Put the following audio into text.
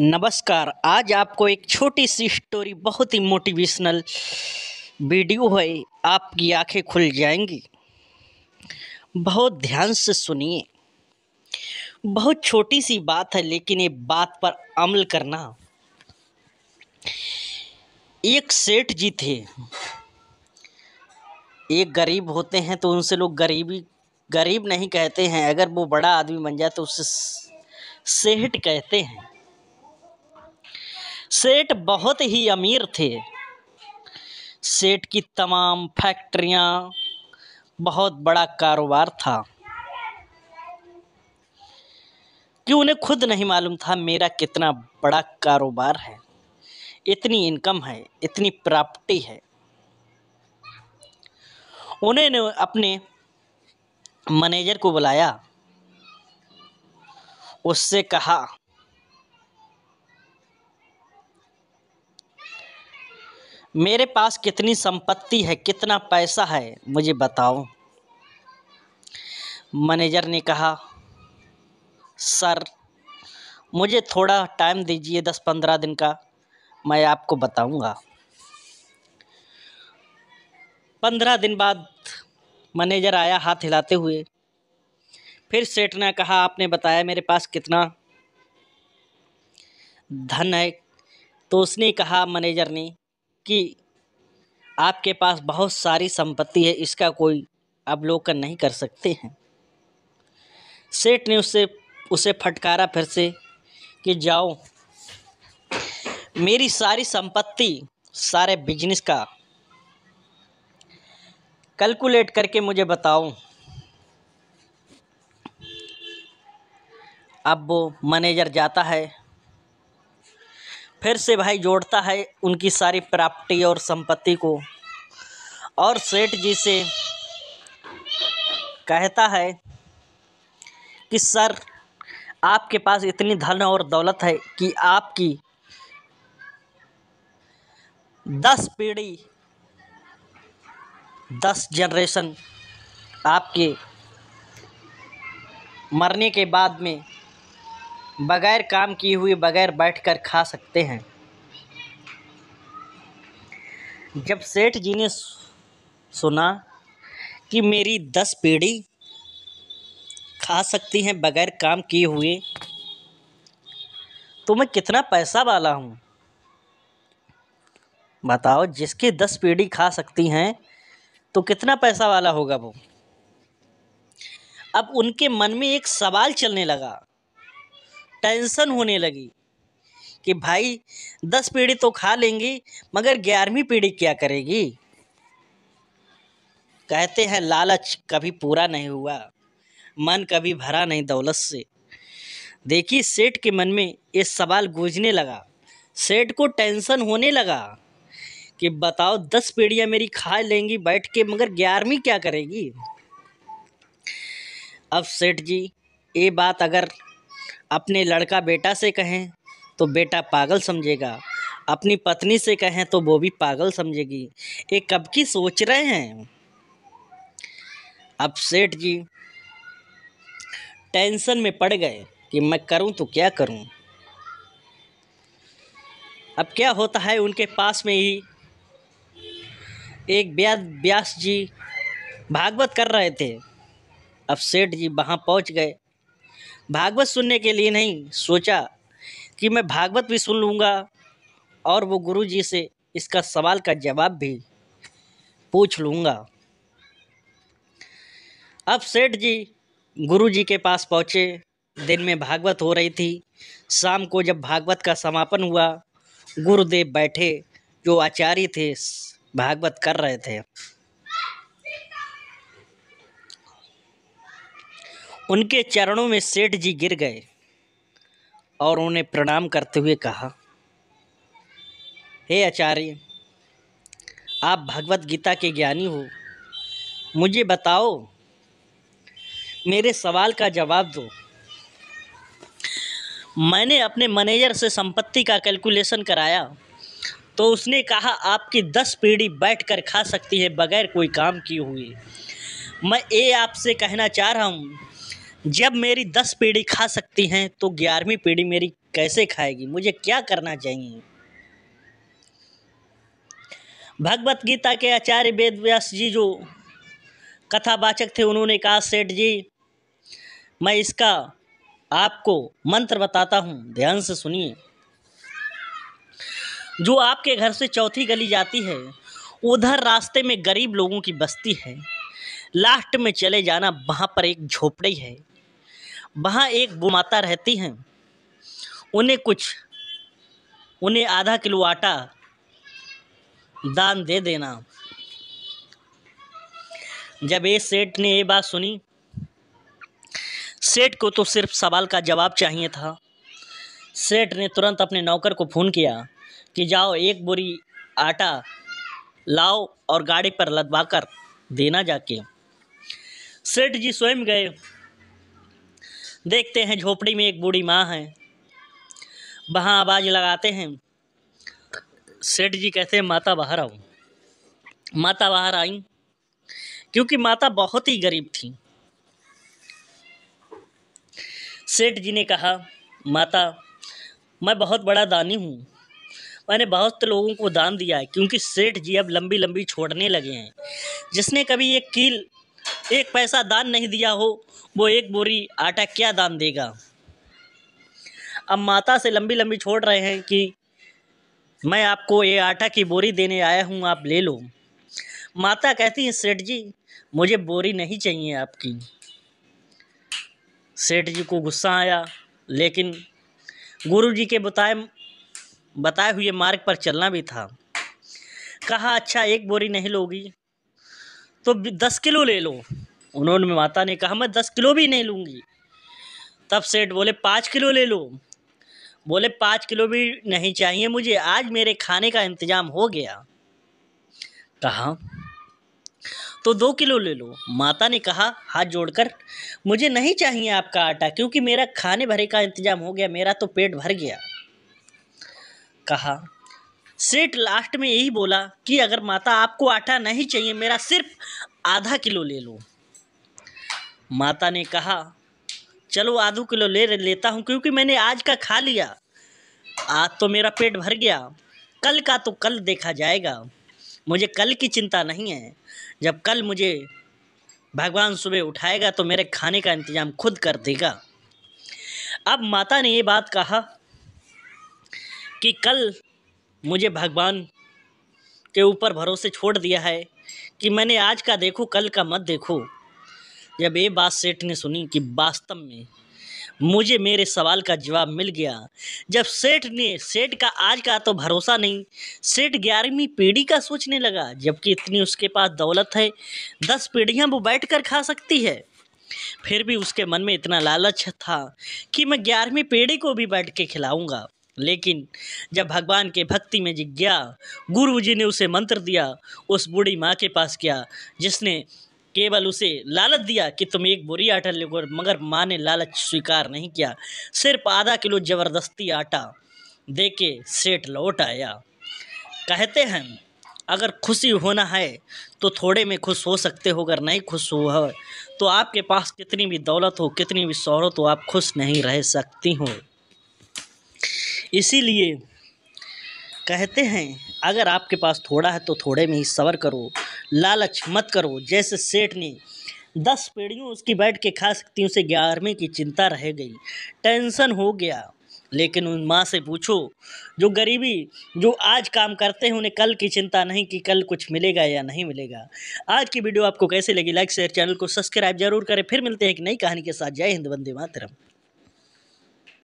नमस्कार आज आपको एक छोटी सी स्टोरी बहुत ही मोटिवेशनल वीडियो है आपकी आंखें खुल जाएंगी बहुत ध्यान से सुनिए बहुत छोटी सी बात है लेकिन ये बात पर अमल करना एक सेठ जी थे एक गरीब होते हैं तो उनसे लोग गरीबी गरीब नहीं कहते हैं अगर वो बड़ा आदमी बन जाए तो उसे सेठ कहते हैं सेठ बहुत ही अमीर थे सेठ की तमाम फैक्ट्रियाँ बहुत बड़ा कारोबार था कि उन्हें खुद नहीं मालूम था मेरा कितना बड़ा कारोबार है इतनी इनकम है इतनी प्रॉपर्टी है उन्होंने अपने मैनेजर को बुलाया उससे कहा मेरे पास कितनी संपत्ति है कितना पैसा है मुझे बताओ मैनेजर ने कहा सर मुझे थोड़ा टाइम दीजिए दस पंद्रह दिन का मैं आपको बताऊंगा पंद्रह दिन बाद मैनेजर आया हाथ हिलाते हुए फिर सेठ ने कहा आपने बताया मेरे पास कितना धन है तो उसने कहा मैनेजर ने कि आपके पास बहुत सारी संपत्ति है इसका कोई अवलोकन नहीं कर सकते हैं सेठ ने उसे उसे फटकारा फिर से कि जाओ मेरी सारी संपत्ति सारे बिजनेस का कैलकुलेट करके मुझे बताओ अब वो मैनेजर जाता है फिर से भाई जोड़ता है उनकी सारी प्राप्ति और संपत्ति को और सेठ जी से कहता है कि सर आपके पास इतनी धन और दौलत है कि आपकी दस पीढ़ी दस जनरेशन आपके मरने के बाद में बगैर काम किए हुए बगैर बैठ कर खा सकते हैं जब सेठ जी ने सुना कि मेरी दस पीढ़ी खा सकती हैं बगैर काम किए हुए तो मैं कितना पैसा वाला हूँ बताओ जिसकी दस पीढ़ी खा सकती हैं तो कितना पैसा वाला होगा वो अब उनके मन में एक सवाल चलने लगा टेंशन होने लगी कि भाई दस पीढ़ी तो खा लेंगी मगर ग्यारहवीं पीढ़ी क्या करेगी कहते हैं लालच कभी पूरा नहीं हुआ मन कभी भरा नहीं दौलत से देखिए सेठ के मन में ये सवाल गूंजने लगा सेठ को टेंशन होने लगा कि बताओ दस पीढ़ियाँ मेरी खा लेंगी बैठ के मगर ग्यारहवीं क्या करेगी अब सेठ जी ये बात अगर अपने लड़का बेटा से कहें तो बेटा पागल समझेगा अपनी पत्नी से कहें तो वो भी पागल समझेगी ये कब की सोच रहे हैं अब सेठ जी टेंशन में पड़ गए कि मैं करूं तो क्या करूं अब क्या होता है उनके पास में ही एक ब्या व्यास जी भागवत कर रहे थे अब सेठ जी वहाँ पहुँच गए भागवत सुनने के लिए नहीं सोचा कि मैं भागवत भी सुन लूँगा और वो गुरु जी से इसका सवाल का जवाब भी पूछ लूँगा अब सेठ जी गुरु जी के पास पहुँचे दिन में भागवत हो रही थी शाम को जब भागवत का समापन हुआ गुरुदेव बैठे जो आचार्य थे भागवत कर रहे थे उनके चरणों में सेठ जी गिर गए और उन्हें प्रणाम करते हुए कहा हे आचार्य आप भगवत गीता के ज्ञानी हो मुझे बताओ मेरे सवाल का जवाब दो मैंने अपने मैनेजर से संपत्ति का कैलकुलेशन कराया तो उसने कहा आपकी दस पीढ़ी बैठ कर खा सकती है बगैर कोई काम किए हुए मैं ये आपसे कहना चाह रहा हूँ जब मेरी दस पीढ़ी खा सकती हैं तो ग्यारहवीं पीढ़ी मेरी कैसे खाएगी मुझे क्या करना चाहिए भगवत गीता के आचार्य वेद व्यास जी जो कथावाचक थे उन्होंने कहा सेठ जी मैं इसका आपको मंत्र बताता हूँ ध्यान से सुनिए जो आपके घर से चौथी गली जाती है उधर रास्ते में गरीब लोगों की बस्ती है लास्ट में चले जाना वहाँ पर एक झोपड़ी है वहाँ एक माता रहती हैं उन्हें कुछ उन्हें आधा किलो आटा दान दे देना जब ये सेठ ने ये बात सुनी सेठ को तो सिर्फ सवाल का जवाब चाहिए था सेठ ने तुरंत अपने नौकर को फ़ोन किया कि जाओ एक बोरी आटा लाओ और गाड़ी पर लदवा कर देना जाके सेठ जी स्वयं गए देखते हैं झोपड़ी में एक बूढ़ी माँ है वहाँ आवाज़ लगाते हैं सेठ जी कहते हैं माता बाहर आओ माता बाहर आई क्योंकि माता बहुत ही गरीब थी सेठ जी ने कहा माता मैं बहुत बड़ा दानी हूँ मैंने बहुत लोगों को दान दिया है क्योंकि सेठ जी अब लंबी लंबी छोड़ने लगे हैं जिसने कभी एक कील एक पैसा दान नहीं दिया हो वो एक बोरी आटा क्या दान देगा अब माता से लंबी लंबी छोड़ रहे हैं कि मैं आपको ये आटा की बोरी देने आया हूँ आप ले लो माता कहती हैं सेठ जी मुझे बोरी नहीं चाहिए आपकी सेठ जी को गुस्सा आया लेकिन गुरु जी के बताए बताए हुए मार्ग पर चलना भी था कहा अच्छा एक बोरी नहीं लोगी तो दस किलो ले लो उन्होंने माता ने कहा मैं दस किलो भी नहीं लूँगी तब सेठ बोले पाँच किलो ले लो बोले पाँच किलो भी नहीं चाहिए मुझे आज मेरे खाने का इंतज़ाम हो गया कहा तो दो किलो ले लो माता ने कहा हाथ जोड़कर मुझे नहीं चाहिए आपका आटा क्योंकि मेरा खाने भरे का इंतज़ाम हो गया मेरा तो पेट भर गया कहा सेठ लास्ट में यही बोला कि अगर माता आपको आटा नहीं चाहिए मेरा सिर्फ आधा किलो ले लो माता ने कहा चलो आधा किलो ले लेता हूँ क्योंकि मैंने आज का खा लिया आज तो मेरा पेट भर गया कल का तो कल देखा जाएगा मुझे कल की चिंता नहीं है जब कल मुझे भगवान सुबह उठाएगा तो मेरे खाने का इंतज़ाम खुद कर देगा अब माता ने ये बात कहा कि कल मुझे भगवान के ऊपर भरोसे छोड़ दिया है कि मैंने आज का देखो कल का मत देखो जब ये बात सेठ ने सुनी कि वास्तव में मुझे मेरे सवाल का जवाब मिल गया जब सेठ ने सेठ का आज का तो भरोसा नहीं सेठ ग्यारहवीं पीढ़ी का सोचने लगा जबकि इतनी उसके पास दौलत है दस पीढ़ियां वो बैठ कर खा सकती है फिर भी उसके मन में इतना लालच था कि मैं ग्यारहवीं पीढ़ी को भी बैठ के खिलाऊंगा लेकिन जब भगवान के भक्ति में जी गया गुरु जी ने उसे मंत्र दिया उस बूढ़ी माँ के पास गया जिसने केवल उसे लालच दिया कि तुम एक बुरी आटा ले मगर माँ ने लालच स्वीकार नहीं किया सिर्फ आधा किलो ज़बरदस्ती आटा दे के सेठ लौट आया कहते हैं अगर खुशी होना है तो थोड़े में खुश हो सकते हो अगर नहीं खुश हो तो आपके पास कितनी भी दौलत हो कितनी भी शहरत हो आप खुश नहीं रह सकती हो इसीलिए कहते हैं अगर आपके पास थोड़ा है तो थोड़े में ही सबर करो लालच मत करो जैसे सेठ ने दस पीढ़ियों उसकी बैठ के खा सकती उसे ग्यारहवीं की चिंता रह गई टेंशन हो गया लेकिन उन माँ से पूछो जो गरीबी जो आज काम करते हैं उन्हें कल की चिंता नहीं कि कल कुछ मिलेगा या नहीं मिलेगा आज की वीडियो आपको कैसे लगी लाइक शेयर चैनल को सब्सक्राइब जरूर करें फिर मिलते हैं एक नई कहानी के साथ जय हिंद वंदे मातरम